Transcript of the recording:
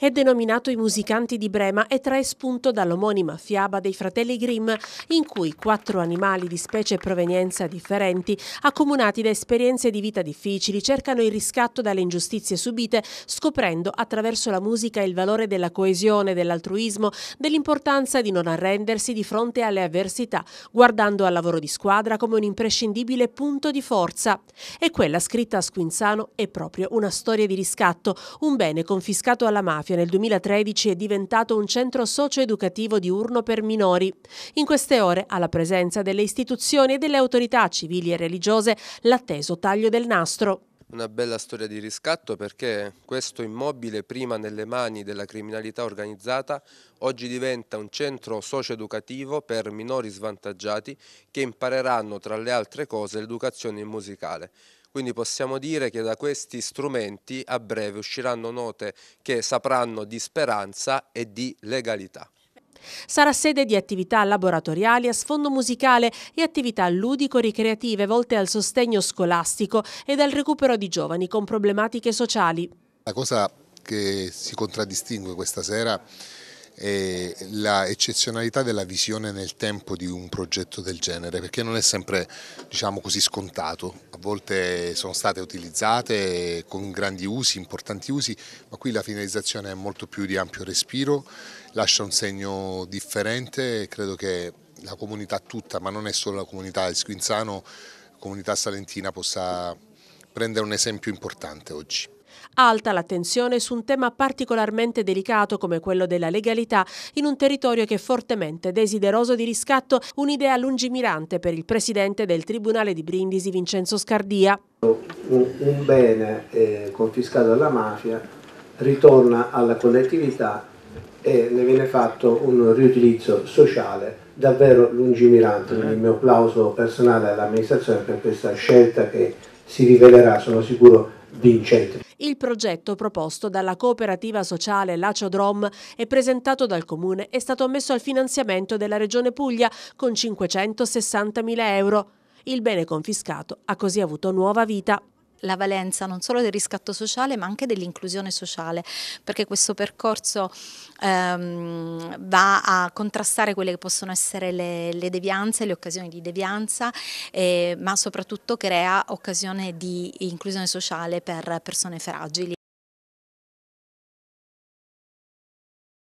È denominato I musicanti di Brema e trae spunto dall'omonima fiaba dei fratelli Grimm, in cui quattro animali di specie e provenienza differenti, accomunati da esperienze di vita difficili, cercano il riscatto dalle ingiustizie subite, scoprendo attraverso la musica il valore della coesione, dell'altruismo, dell'importanza di non arrendersi di fronte alle avversità, guardando al lavoro di squadra come un imprescindibile punto di forza. E quella scritta a Squinzano è proprio una storia di riscatto, un bene confiscato alla mafia Mafia nel 2013 è diventato un centro socioeducativo diurno per minori. In queste ore, alla presenza delle istituzioni e delle autorità civili e religiose, l'atteso taglio del nastro. Una bella storia di riscatto perché questo immobile, prima nelle mani della criminalità organizzata, oggi diventa un centro socioeducativo per minori svantaggiati che impareranno, tra le altre cose, l'educazione musicale. Quindi possiamo dire che da questi strumenti a breve usciranno note che sapranno di speranza e di legalità. Sarà sede di attività laboratoriali a sfondo musicale e attività ludico-ricreative volte al sostegno scolastico ed al recupero di giovani con problematiche sociali. La cosa che si contraddistingue questa sera è eh, la eccezionalità della visione nel tempo di un progetto del genere, perché non è sempre diciamo così scontato, a volte sono state utilizzate con grandi usi, importanti usi, ma qui la finalizzazione è molto più di ampio respiro, lascia un segno differente e credo che la comunità tutta, ma non è solo la comunità di Squinzano, la comunità salentina possa prendere un esempio importante oggi. Alta l'attenzione su un tema particolarmente delicato come quello della legalità in un territorio che è fortemente desideroso di riscatto, un'idea lungimirante per il presidente del Tribunale di Brindisi Vincenzo Scardia. Un, bene eh, confiscato alla mafia ritorna alla collettività e ne viene fatto un riutilizzo sociale davvero lungimirante, quindi il mio applauso personale all'amministrazione per questa scelta che si rivelerà, sono sicuro, vincente. Il progetto proposto dalla cooperativa sociale Laciodrom e presentato dal Comune è stato ammesso al finanziamento della Regione Puglia con 560.000 euro. Il bene confiscato ha così avuto nuova vita la valenza non solo del riscatto sociale ma anche dell'inclusione sociale perché questo percorso ehm, va a contrastare quelle che possono essere le, le devianze, le occasioni di devianza eh, ma soprattutto crea occasione di inclusione sociale per persone fragili.